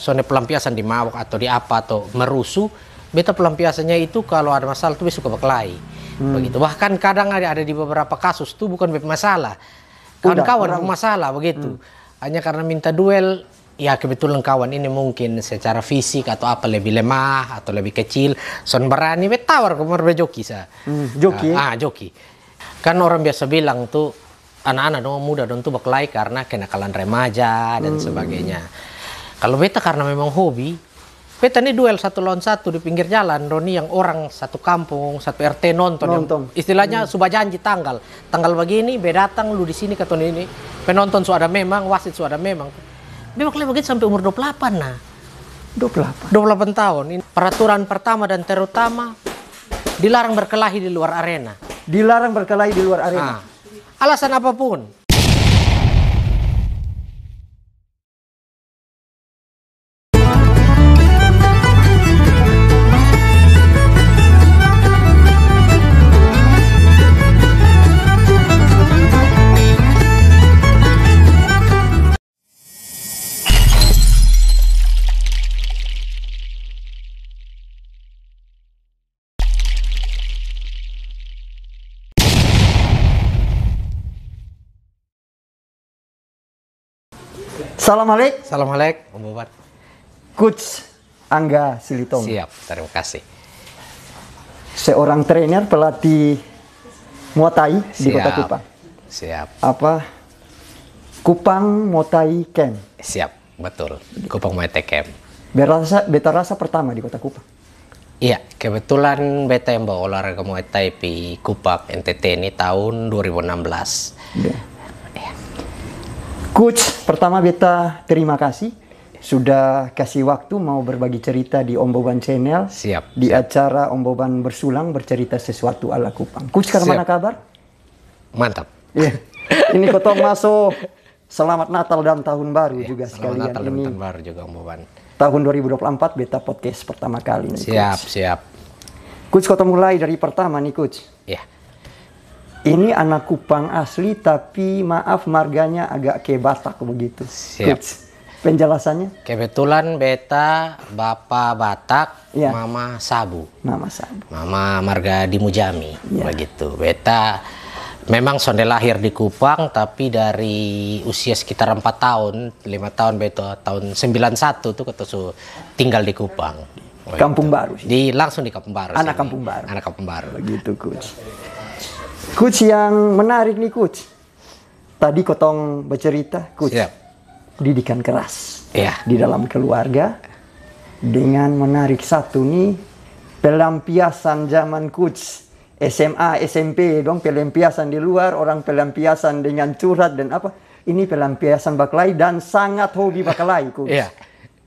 soalnya pelampiasan di mawak atau di apa atau merusuh beta pelampiasannya itu kalau ada masalah tuh suka berkelahi hmm. begitu bahkan kadang ada ada di beberapa kasus tuh bukan masalah kawan-kawan masalah begitu hmm. hanya karena minta duel ya kebetulan kawan ini mungkin secara fisik atau apa lebih lemah atau lebih kecil son berani betawar kemar joki sa hmm, joki uh, ah joki kan orang biasa bilang tuh anak-anak dong muda dong tuh berkelahi karena kenakalan remaja dan hmm. sebagainya kalau beta karena memang hobi, beta ini duel satu lawan satu di pinggir jalan. Roni yang orang satu kampung, satu RT nonton. nonton. istilahnya hmm. subah janji tanggal. Tanggal begini, beda datang, lu di sini ke tahun ini. Penonton suara memang, wasit suara memang. Memang begitu sampai umur 28 nah. 28. 28 tahun. Ini peraturan pertama dan terutama dilarang berkelahi di luar arena. Dilarang berkelahi di luar arena. Ah. alasan apapun, Assalamualaikum. Alek. Om Bubat. Coach Angga Silitong. Siap, terima kasih. Seorang trainer pelatih Muay Thai di Kota Kupang. Siap. Apa? Kupang Muay Thai Camp. Siap, betul. Kupang Muay Thai Camp. Berasa, beta rasa pertama di Kota Kupang. Iya, kebetulan beta yang bawa olahraga Muay Thai di Kupang NTT ini tahun 2016. Yeah. Coach, pertama beta terima kasih sudah kasih waktu mau berbagi cerita di Omboban Channel. Siap. Di siap. acara Omboban Bersulang bercerita sesuatu ala Kupang. Coach, mana kabar? Mantap. Ya. Ini kotong masuk. Selamat Natal dan Tahun Baru ya, juga selamat sekalian. Natal dan ini Tahun Baru juga Omboban. Tahun 2024 beta podcast pertama kali nih. Siap, Coach. siap. Coach, kota mulai dari pertama nih Coach. Iya. Ini anak Kupang asli tapi maaf marganya agak kayak Batak begitu. Siap. Kuts. Penjelasannya? Kebetulan beta bapak Batak, ya. mama Sabu. Mama Sabu. Mama marga di Mujami, ya. begitu. Beta memang sonde lahir di Kupang tapi dari usia sekitar 4 tahun, lima tahun beta tahun 91 itu ketusu tinggal di Kupang. Kampung Baru. Di langsung di Kampung Baru. Anak sini. Kampung Baru. Anak Kampung Baru. Begitu, Coach. Coach yang menarik nih coach. Tadi Kotong bercerita coach. Siap. Didikan keras. Yeah. Di dalam keluarga dengan menarik satu nih pelampiasan zaman coach SMA, SMP dong pelampiasan di luar, orang pelampiasan dengan curhat dan apa. Ini pelampiasan bakalai dan sangat hobi bakalai coach. yeah.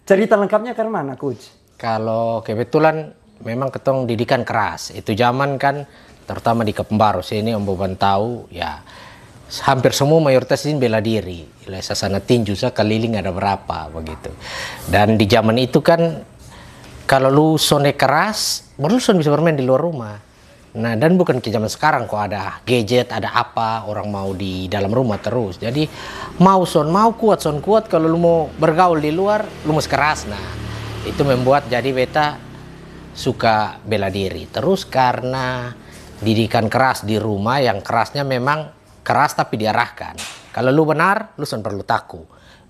Cerita lengkapnya ke mana coach? Kalau kebetulan memang ketong didikan keras. Itu zaman kan terutama di Kembaru sini Om Boban tahu ya hampir semua mayoritas ini bela diri sana tinju saya keliling ada berapa begitu dan di zaman itu kan kalau lu sone keras baru lu bisa bermain di luar rumah nah dan bukan ke zaman sekarang kok ada gadget ada apa orang mau di dalam rumah terus jadi mau son mau kuat son kuat kalau lu mau bergaul di luar lu mesti keras nah itu membuat jadi beta suka bela diri terus karena didikan keras di rumah yang kerasnya memang keras tapi diarahkan. Kalau lu benar, lu sen perlu taku.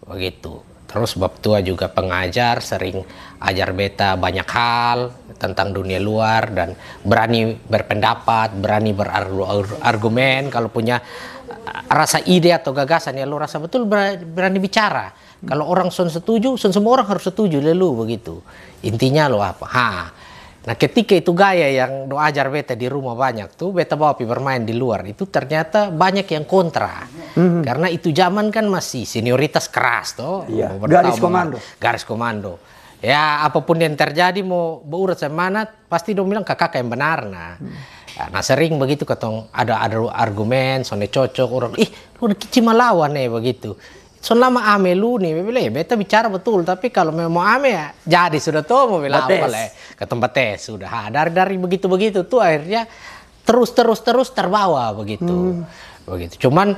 Begitu. Terus bab tua juga pengajar, sering ajar beta banyak hal tentang dunia luar dan berani berpendapat, berani berargumen. Kalau punya eh, rasa ide atau gagasan ya lu rasa betul berani bicara. Kalau orang sun setuju, sun semua orang harus setuju lu begitu. Intinya lu apa? Ha, Nah ketika itu gaya yang doa ajar beta di rumah banyak tuh beta bawa pi bermain di luar itu ternyata banyak yang kontra mm-hmm. karena itu zaman kan masih senioritas keras toh iya. garis komando garis komando ya apapun yang terjadi mau berurut semana pasti dong bilang kakak yang benar nah mm. nah sering begitu ketong ada ada argumen soalnya cocok orang ih lu kecil lawan nih begitu selama ame lu nih bila ya beta bicara betul tapi kalau memang ame ya jadi sudah tuh mau bilang apa lah ke tempat tes sudah ha, dari dari begitu begitu tuh akhirnya terus terus terus terbawa begitu hmm. begitu cuman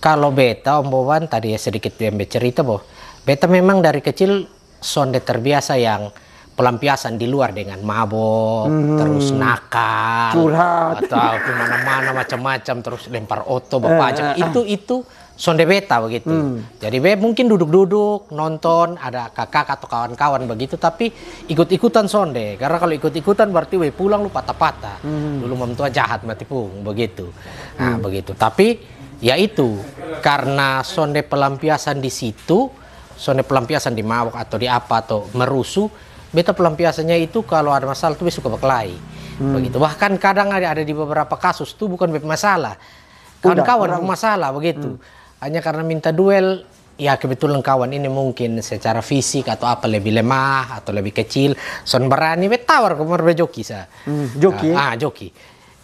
kalau beta om Boban tadi ya sedikit yang bercerita boh, beta memang dari kecil sonde terbiasa yang pelampiasan di luar dengan mabok, hmm. terus nakal, curhat, atau kemana-mana macam-macam, terus lempar oto, bapak eh, aja. Eh, eh, itu itu sonde beta begitu. Hmm. Jadi be mungkin duduk-duduk nonton ada kakak atau kawan-kawan begitu tapi ikut-ikutan sonde karena kalau ikut-ikutan berarti we pulang lu patah-patah. Hmm. Dulu memtua jahat mati pung begitu. Nah, hmm. begitu. Tapi ya itu karena sonde pelampiasan di situ, sonde pelampiasan di mabok atau di apa atau merusuh, beta pelampiasannya itu kalau ada masalah tuh suka berkelahi. Hmm. Begitu. Bahkan kadang ada ada di beberapa kasus tuh bukan masalah kawan-kawan masalah begitu. Hmm hanya karena minta duel ya kebetulan kawan ini mungkin secara fisik atau apa lebih lemah atau lebih kecil son berani betawar kumur bejoki sa hmm, joki uh, ah joki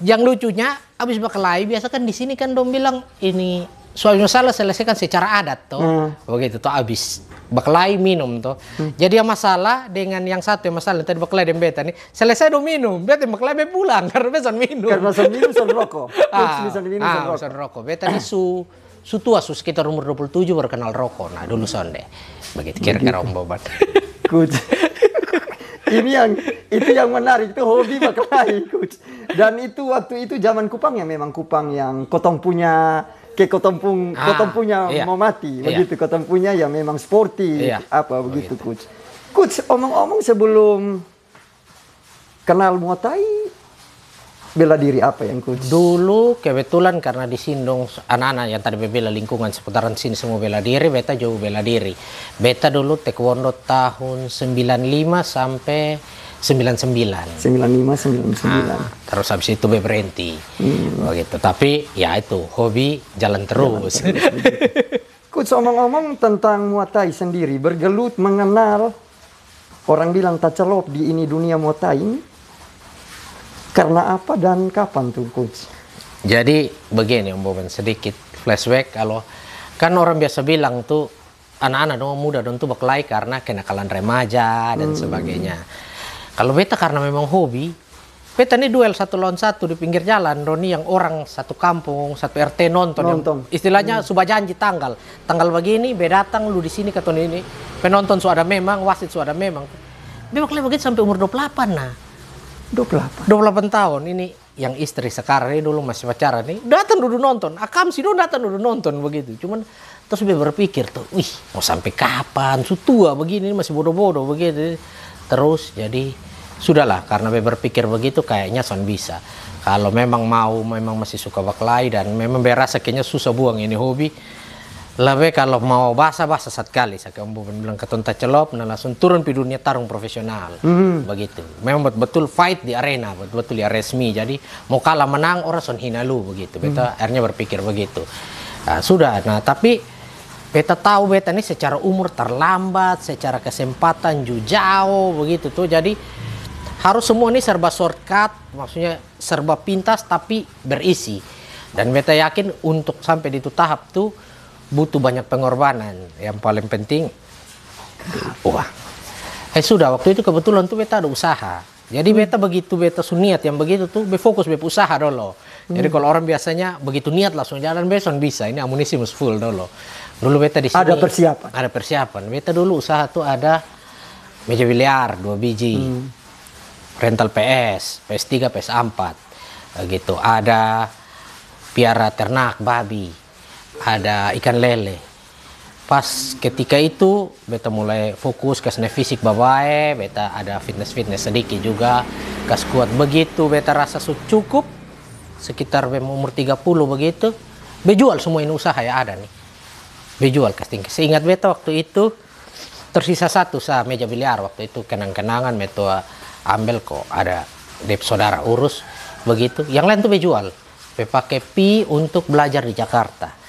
yang lucunya abis berkelahi biasa kan di sini kan dong bilang ini suami masalah selesaikan secara adat toh hmm. begitu toh abis berkelahi minum toh hmm. jadi yang masalah dengan yang satu yang masalah tadi berkelahi dan beta nih selesai dong minum beta berkelahi beta pulang karena beta minum karena son minum son rokok ah, ah, son minum son rokok beta nisu sutua su sekitar umur 27 baru kenal rokok nah dulu sonde begitu kira-kira bobat. coach ini yang itu yang menarik itu hobi berkelahi coach dan itu waktu itu zaman kupang ya memang kupang yang kotong punya ke kotompung ah, kotompunya iya. mau mati iya. begitu punya ya memang sporty iya. apa begitu, begitu coach omong-omong sebelum kenal muatai bela diri apa yang coach? Dulu kebetulan karena disindung anak-anak yang tadi bela lingkungan seputaran sini semua bela diri, beta jauh bela diri. Beta dulu taekwondo tahun 95 sampai 99. 95 99. Nah, terus habis itu berhenti. Hmm. Begitu. Oh, Tapi ya itu hobi jalan terus. Jalan terus omong-omong tentang muatai sendiri bergelut mengenal orang bilang tak celop di ini dunia Muay ini karena apa dan kapan tuh coach? Jadi begini Om Bowen sedikit flashback kalau kan orang biasa bilang tuh anak-anak dong muda dong tuh berkelahi karena kenakalan remaja dan hmm. sebagainya. Kalau beta karena memang hobi, beta ini duel satu lawan satu di pinggir jalan Roni yang orang satu kampung satu RT nonton, nonton. istilahnya hmm. sudah janji tanggal tanggal begini beda datang lu di sini tahun ini penonton suada memang wasit suada memang. Memang begini begitu sampai umur 28 nah 28. 28 tahun ini yang istri sekarang ini dulu masih pacaran nih datang dulu nonton akam sih dulu datang dulu nonton begitu cuman terus dia berpikir tuh wih mau sampai kapan su tua begini masih bodoh-bodoh begitu terus jadi sudahlah karena dia berpikir begitu kayaknya son bisa kalau memang mau memang masih suka baklai dan memang berasa kayaknya susah buang ini hobi lebih kalau mau basah-basah satu kali, saya kemudian bilang ketonta celop, nah langsung turun di dunia tarung profesional, mm. begitu. Memang betul-betul fight di arena, betul-betul ya resmi. Jadi mau kalah menang orang son hina lu begitu. Beta mm. akhirnya berpikir begitu. Nah, sudah. Nah tapi beta tahu beta ini secara umur terlambat, secara kesempatan juga jauh begitu tuh. Jadi harus semua ini serba shortcut, maksudnya serba pintas tapi berisi. Dan beta yakin untuk sampai di itu tahap tuh butuh banyak pengorbanan. Yang paling penting uang. Eh sudah waktu itu kebetulan tuh beta ada usaha. Jadi hmm. beta begitu beta suniat yang begitu tuh be fokus be usaha dulu. Hmm. Jadi kalau orang biasanya begitu niat langsung jalan besok bisa. Ini amunisi must full dulu. Dulu beta di sini ada persiapan. Ada persiapan. Beta dulu usaha tuh ada meja biliar dua biji. Hmm. Rental PS, PS3, PS4. Gitu. Ada piara ternak babi ada ikan lele pas ketika itu beta mulai fokus ke seni fisik babae beta ada fitness fitness sedikit juga kas kuat begitu beta rasa cukup sekitar umur 30 begitu bejual semua ini usaha ya ada nih bejual casting seingat beta waktu itu tersisa satu sa meja biliar waktu itu kenang-kenangan beta ambil kok ada dep saudara urus begitu yang lain tuh bejual pakai pi untuk belajar di Jakarta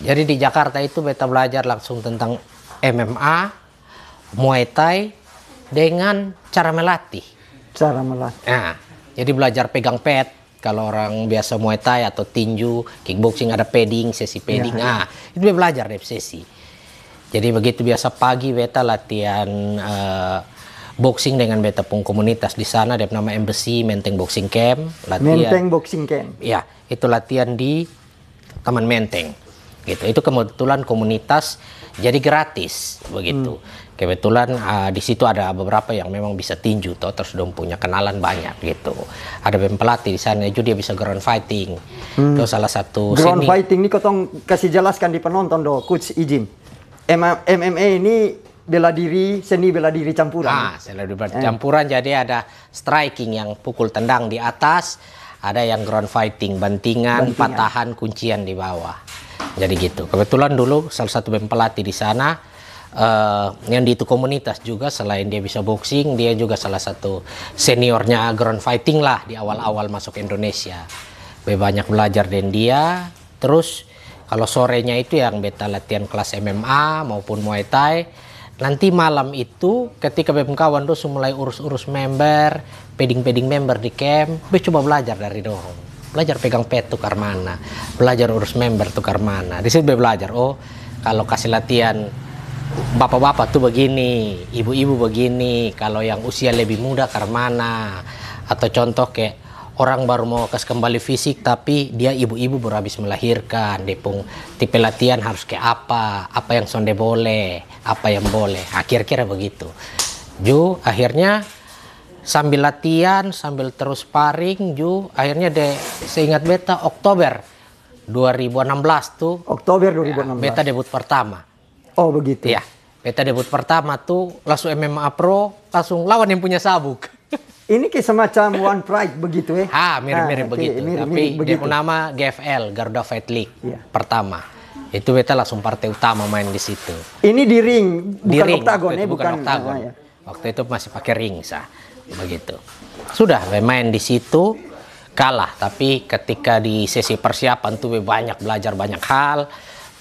jadi di Jakarta itu beta belajar langsung tentang MMA, Muay Thai dengan cara melatih. Cara melatih. Nah, jadi belajar pegang pet. Kalau orang biasa Muay Thai atau tinju, kickboxing ada padding, sesi padding. Ya. Nah, itu belajar dari sesi. Jadi begitu biasa pagi beta latihan uh, boxing dengan beta pun komunitas di sana ada nama embassy Menteng Boxing Camp latihan Menteng Boxing Camp ya itu latihan di Taman Menteng gitu. Itu kebetulan komunitas jadi gratis begitu. Hmm. Kebetulan uh, di situ ada beberapa yang memang bisa tinju toh terus dong punya kenalan banyak gitu. Ada pem pelatih di sana itu dia bisa ground fighting. Hmm. Itu salah satu ground sini. fighting ini kotong kasih jelaskan di penonton dong. coach izin. MMA ini bela diri seni bela diri campuran. Ah, bela diri eh. campuran jadi ada striking yang pukul tendang di atas, ada yang ground fighting, bantingan, bantingan. patahan, kuncian di bawah jadi gitu kebetulan dulu salah satu bem pelatih di sana uh, yang di itu komunitas juga selain dia bisa boxing dia juga salah satu seniornya ground fighting lah di awal-awal masuk Indonesia Be banyak belajar dan dia terus kalau sorenya itu yang beta latihan kelas MMA maupun Muay Thai nanti malam itu ketika BEM kawan tuh mulai urus-urus member, peding-peding member di camp, Be coba belajar dari dorong belajar pegang pet tukar mana belajar urus member tukar mana di situ belajar oh kalau kasih latihan bapak-bapak tuh begini ibu-ibu begini kalau yang usia lebih muda karena mana atau contoh kayak orang baru mau kas kembali fisik tapi dia ibu-ibu baru habis melahirkan depung tipe latihan harus kayak apa apa yang sonde boleh apa yang boleh akhir-akhir nah, begitu Ju akhirnya sambil latihan sambil terus paring ju akhirnya deh seingat beta Oktober 2016 tuh Oktober 2016 ya, beta debut pertama oh begitu ya beta debut pertama tuh langsung MMA pro langsung lawan yang punya sabuk ini kayak semacam one pride begitu ya? Eh? Ha, mirip-mirip nah, begitu. mirip, mirip, Tapi begitu. dia nama GFL, Garuda Fight League, iya. pertama. Itu beta langsung partai utama main di situ. Ini di ring, bukan di ring, oktagon ya? Bukan, bukan oktagon. Ya. Waktu itu masih pakai ring, sah begitu sudah main di situ kalah tapi ketika di sesi persiapan tuh banyak belajar banyak hal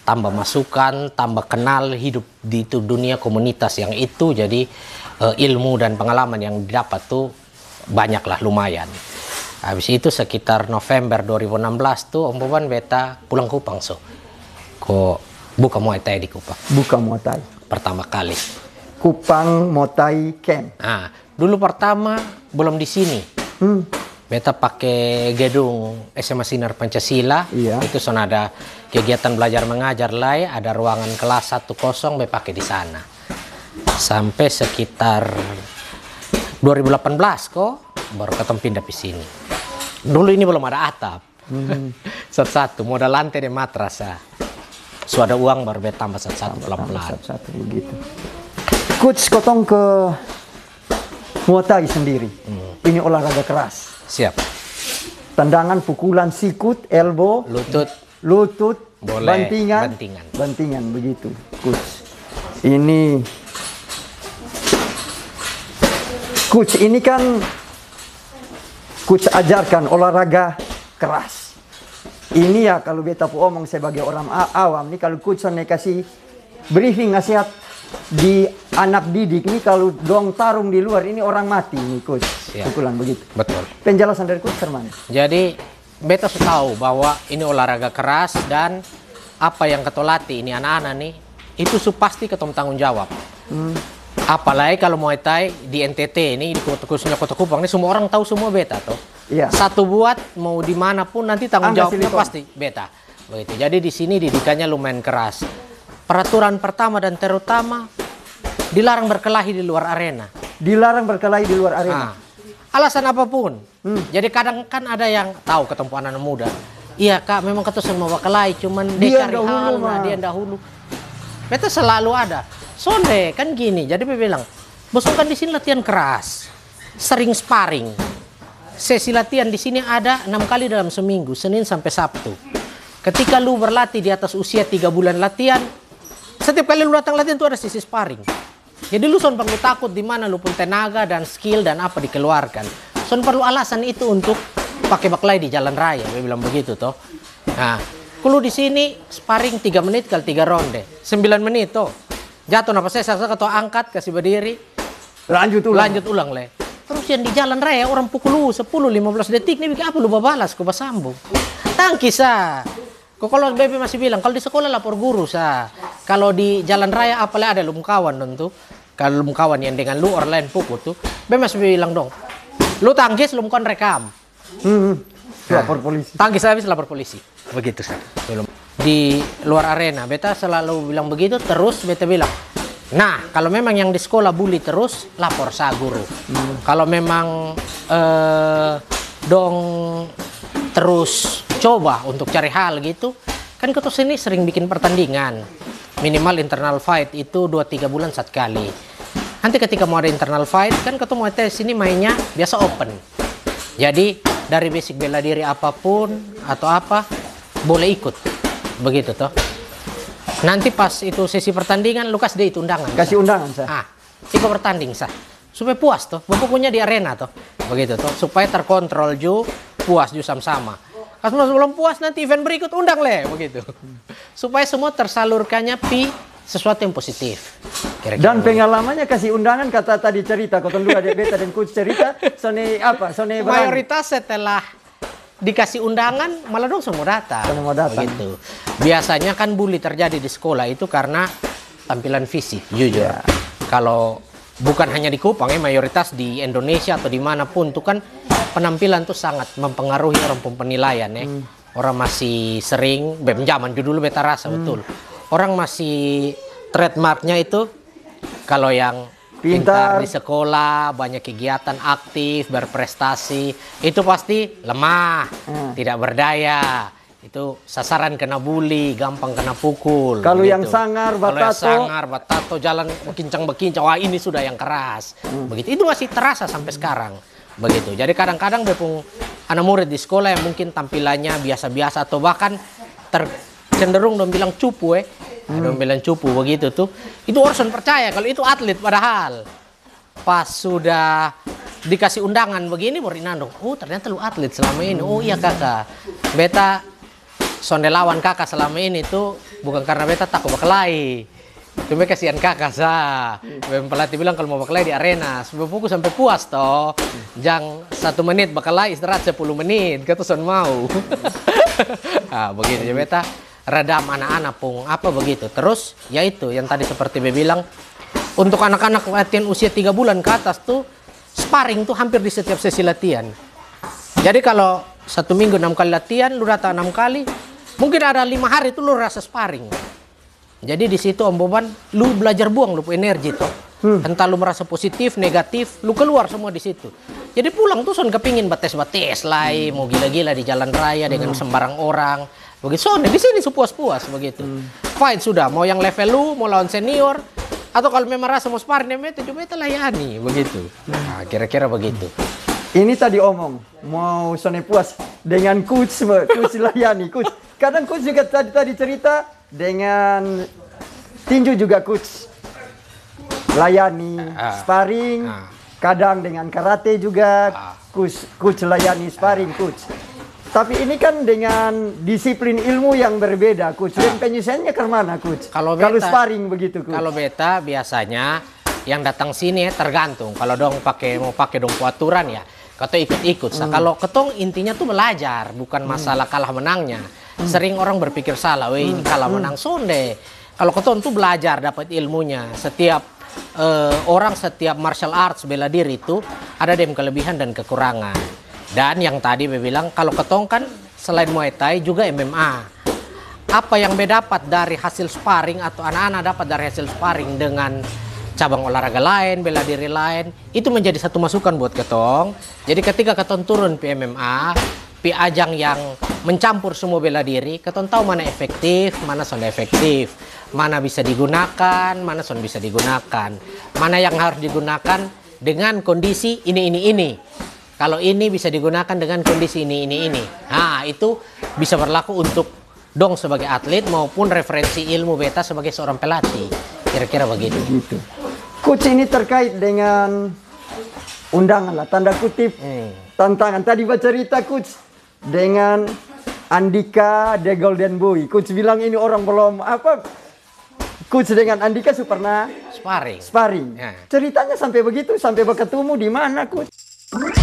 tambah masukan tambah kenal hidup di itu dunia komunitas yang itu jadi uh, ilmu dan pengalaman yang didapat tuh banyaklah lumayan habis itu sekitar November 2016 tuh Om Boban beta pulang Kupang so kok buka Muay Thai di Kupang buka Muay Thai pertama kali Kupang Muay Thai Camp ah dulu pertama belum di sini. Hmm. Beta pakai gedung SMA Sinar Pancasila. Iya. Itu sana ada kegiatan belajar mengajar lain, ya. ada ruangan kelas 10 beta pakai di sana. Sampai sekitar 2018 kok baru ketemu pindah di sini. Dulu ini belum ada atap. Hmm. satu-satu modal lantai di matras ya. So ada uang baru beta tambah satu-satu pelan-pelan. satu Coach, kotong ke Muatai sendiri. Hmm. Ini olahraga keras. Siap. Tendangan, pukulan, sikut, elbow, lutut, lutut, Boleh. bantingan, bantingan, bantingan begitu, coach. Ini coach ini kan coach ajarkan olahraga keras. Ini ya kalau beta pu omong sebagai orang awam nih kalau coach saya kasih briefing nasihat di anak didik ini kalau dong tarung di luar ini orang mati nih coach ya. pukulan begitu betul penjelasan dari coach Herman jadi beta tahu bahwa ini olahraga keras dan apa yang ketolati ini anak-anak nih itu su pasti ketom tanggung jawab hmm. apalagi kalau mau Thai di NTT ini di kota khususnya kota Kupang ini semua orang tahu semua beta tuh ya. satu buat mau dimanapun nanti tanggung Angga jawabnya silikon. pasti beta begitu jadi di sini didikannya lumayan keras Peraturan pertama dan terutama dilarang berkelahi di luar arena. Dilarang berkelahi di luar arena. Nah, alasan apapun. Hmm. Jadi kadang kan ada yang tahu ketemu anak muda. Iya kak, memang kata semua berkelahi, cuman dia cari hal, dia dahulu. Mete selalu ada. Sonde kan gini, jadi dia bilang, bosong kan di sini latihan keras, sering sparring. Sesi latihan di sini ada enam kali dalam seminggu, Senin sampai Sabtu. Ketika lu berlatih di atas usia tiga bulan latihan, setiap kali lu datang latihan tuh ada sisi sparring. Jadi lu son perlu takut di mana lu pun tenaga dan skill dan apa dikeluarkan. Son perlu alasan itu untuk pakai baklai di jalan raya. Gue bilang begitu toh. Nah, kalau di sini sparring 3 menit kali 3 ronde. 9 menit toh. Jatuh apa saya saya ketua angkat kasih berdiri. Lanjut ulang. Lanjut ulang le. Terus yang di jalan raya orang pukul lu 10 15 detik nih bikin apa lu balas? ke sambung. Tangkis ah. Kok kalau baby masih bilang kalau di sekolah lapor guru sa. Kalau di jalan raya apalah ada lum kawan tentu. Kalau lum kawan yang dengan lu online pukul tuh, baby masih bilang dong. Lu tangkis lum kon rekam. Hmm. Nah, lapor polisi. Tangkis habis lapor polisi. Begitu sa. Di luar arena beta selalu bilang begitu terus beta bilang Nah, kalau memang yang di sekolah bully terus, lapor sa guru. Hmm. Kalau memang eh, dong terus coba untuk cari hal gitu kan Kutus ini sering bikin pertandingan minimal internal fight itu 2-3 bulan satu kali nanti ketika mau ada internal fight kan ketemu tes ini mainnya biasa open jadi dari basic bela diri apapun atau apa boleh ikut begitu toh nanti pas itu sesi pertandingan Lukas dia itu undangan kasih sah. undangan saya ah itu bertanding sah supaya puas toh pokoknya di arena toh begitu toh supaya terkontrol ju puas ju sama-sama Kasus semua belum puas nanti event berikut undang leh begitu. Supaya semua tersalurkannya pi sesuatu yang positif. Kira -kira dan pengalamannya kasih undangan kata tadi cerita kau dua ada beta dan coach cerita sone apa sone mayoritas setelah dikasih undangan malah dong semua datang. Semua datang. Begitu. Biasanya kan bully terjadi di sekolah itu karena tampilan fisik jujur. Yeah. Kalau bukan hanya di Kupang ya mayoritas di Indonesia atau dimanapun itu kan penampilan tuh sangat mempengaruhi orang pun penilaian ya. Hmm. Orang masih sering, bem zaman dulu beta rasa hmm. betul. Orang masih trademarknya itu kalau yang pintar. pintar di sekolah, banyak kegiatan aktif, berprestasi, itu pasti lemah, hmm. tidak berdaya. Itu sasaran kena bully, gampang kena pukul. Kalau yang sangar, batato. Kalau yang sangar, batato, jalan kincang bekincang wah ini sudah yang keras. Hmm. Begitu, itu masih terasa sampai sekarang begitu jadi kadang-kadang depung anak murid di sekolah yang mungkin tampilannya biasa-biasa atau bahkan ter cenderung dong bilang cupu eh hmm. dong bilang cupu begitu tuh itu Orson percaya kalau itu atlet padahal pas sudah dikasih undangan begini baru oh ternyata lu atlet selama ini oh iya kakak beta sonde lawan kakak selama ini tuh bukan karena beta takut berkelahi Cuma kasihan kakak sa. Bapak pelatih bilang kalau mau bakalai di arena, sebelum pukul sampai puas toh. Jang satu menit bakalai istirahat sepuluh menit, kata son mau. ah begitu ya beta. Redam anak-anak pung apa begitu. Terus yaitu yang tadi seperti be bilang untuk anak-anak latihan usia tiga bulan ke atas tuh sparring tuh hampir di setiap sesi latihan. Jadi kalau satu minggu enam kali latihan, lu rata enam kali, mungkin ada lima hari itu lu rasa sparring. Jadi di situ Om Boban, lu belajar buang lu energi tuh. Hmm. Entah lu merasa positif, negatif, lu keluar semua di situ. Jadi pulang tuh son kepingin bates-bates lain, eh, mau gila-gila di jalan raya dengan hmm. sembarang orang. Begitu son di sini sepuas-puas begitu. Hmm. Fight sudah, mau yang level lu, mau lawan senior, atau kalau memang rasa mau sparring mete itu itu layani begitu. Hmm. Nah, kira-kira begitu. Ini tadi omong mau Sony puas dengan coach, coach layani, coach. Kadang coach juga tadi tadi cerita dengan tinju juga coach layani ah. sparring ah. kadang dengan karate juga uh. coach coach layani sparring coach tapi ini kan dengan disiplin ilmu yang berbeda, coach. Dan penyusunnya ke mana, coach? Kalau beta, kalau sparring begitu, coach. Kalau beta biasanya yang datang sini tergantung. Kalau dong pakai mau pakai dong aturan ya, kata ikut-ikut. Hmm. kalau ketong intinya tuh belajar, bukan hmm. masalah kalah menangnya. Hmm. Sering orang berpikir salah, weh ini hmm. kalau hmm. menang sonde. Kalau keton tuh belajar dapat ilmunya. Setiap uh, orang setiap martial arts bela diri itu ada dem kelebihan dan kekurangan. Dan yang tadi gue bilang kalau ketong kan selain Muay Thai juga MMA. Apa yang dapat dari hasil sparring atau anak-anak dapat dari hasil sparring dengan cabang olahraga lain, bela diri lain, itu menjadi satu masukan buat ketong. Jadi ketika ketong turun PMMA, pi ajang yang mencampur semua bela diri, keton tahu mana efektif, mana son efektif, mana bisa digunakan, mana son bisa digunakan, mana yang harus digunakan dengan kondisi ini ini ini. Kalau ini bisa digunakan dengan kondisi ini ini ini. Nah, itu bisa berlaku untuk dong sebagai atlet maupun referensi ilmu beta sebagai seorang pelatih. Kira-kira begitu. Begitu. Coach ini terkait dengan undangan lah tanda kutip hmm. tantangan tadi baca cerita coach dengan Andika The Golden Boy. Coach bilang ini orang belum apa coach dengan Andika Suparna sparring. Sparring. Ya. Ceritanya sampai begitu, sampai bertemu di mana coach?